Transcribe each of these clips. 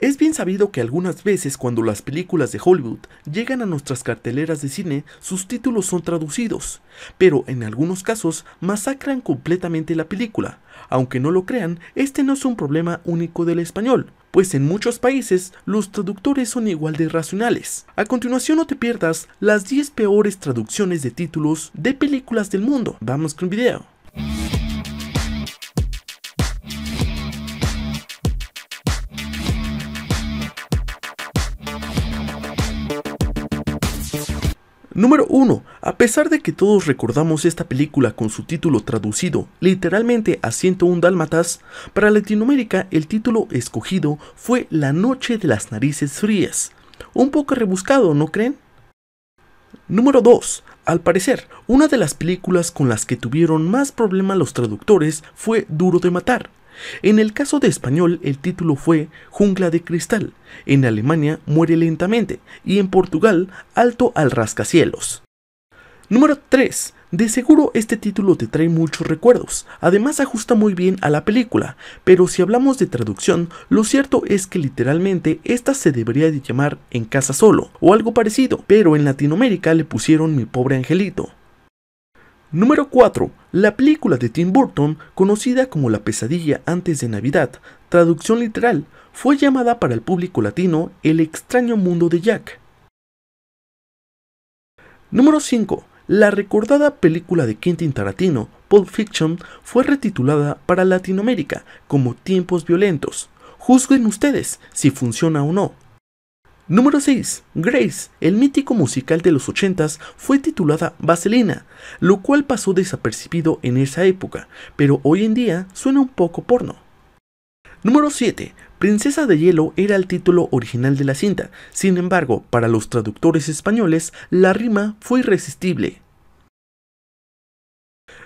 Es bien sabido que algunas veces cuando las películas de Hollywood llegan a nuestras carteleras de cine, sus títulos son traducidos, pero en algunos casos masacran completamente la película. Aunque no lo crean, este no es un problema único del español, pues en muchos países los traductores son igual de racionales. A continuación no te pierdas las 10 peores traducciones de títulos de películas del mundo. Vamos con el video. Número 1. A pesar de que todos recordamos esta película con su título traducido literalmente a 101 dálmatas, para Latinoamérica el título escogido fue La Noche de las Narices Frías. Un poco rebuscado, ¿no creen? Número 2. Al parecer, una de las películas con las que tuvieron más problemas los traductores fue Duro de Matar, en el caso de español, el título fue Jungla de Cristal, en Alemania Muere lentamente y en Portugal Alto al Rascacielos. Número 3. De seguro este título te trae muchos recuerdos, además ajusta muy bien a la película, pero si hablamos de traducción, lo cierto es que literalmente esta se debería de llamar En casa solo o algo parecido, pero en Latinoamérica le pusieron Mi pobre angelito, Número 4. La película de Tim Burton, conocida como La pesadilla antes de Navidad, traducción literal, fue llamada para el público latino El extraño mundo de Jack. Número 5. La recordada película de Quentin Tarantino, Pulp Fiction, fue retitulada para Latinoamérica como Tiempos Violentos. Juzguen ustedes si funciona o no. Número 6. Grace, el mítico musical de los 80 fue titulada Vaselina, lo cual pasó desapercibido en esa época, pero hoy en día suena un poco porno. Número 7. Princesa de Hielo era el título original de la cinta, sin embargo, para los traductores españoles, la rima fue irresistible.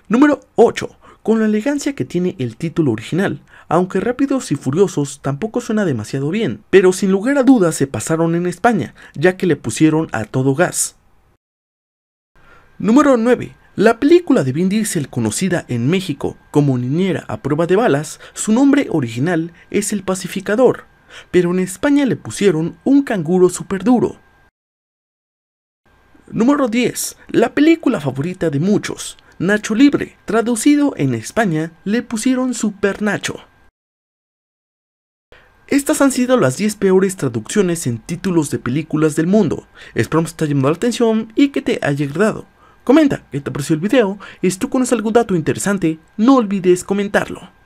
Número 8. Con la elegancia que tiene el título original, aunque Rápidos y Furiosos tampoco suena demasiado bien, pero sin lugar a dudas se pasaron en España, ya que le pusieron a todo gas. Número 9. La película de Vin Diesel conocida en México como Niñera a prueba de balas, su nombre original es El Pacificador, pero en España le pusieron un canguro super duro. Número 10. La película favorita de muchos, Nacho Libre, traducido en España le pusieron Super Nacho. Estas han sido las 10 peores traducciones en títulos de películas del mundo. Espero que te haya llamado la atención y que te haya agradado. Comenta qué te pareció el video y si tú conoces algún dato interesante, no olvides comentarlo.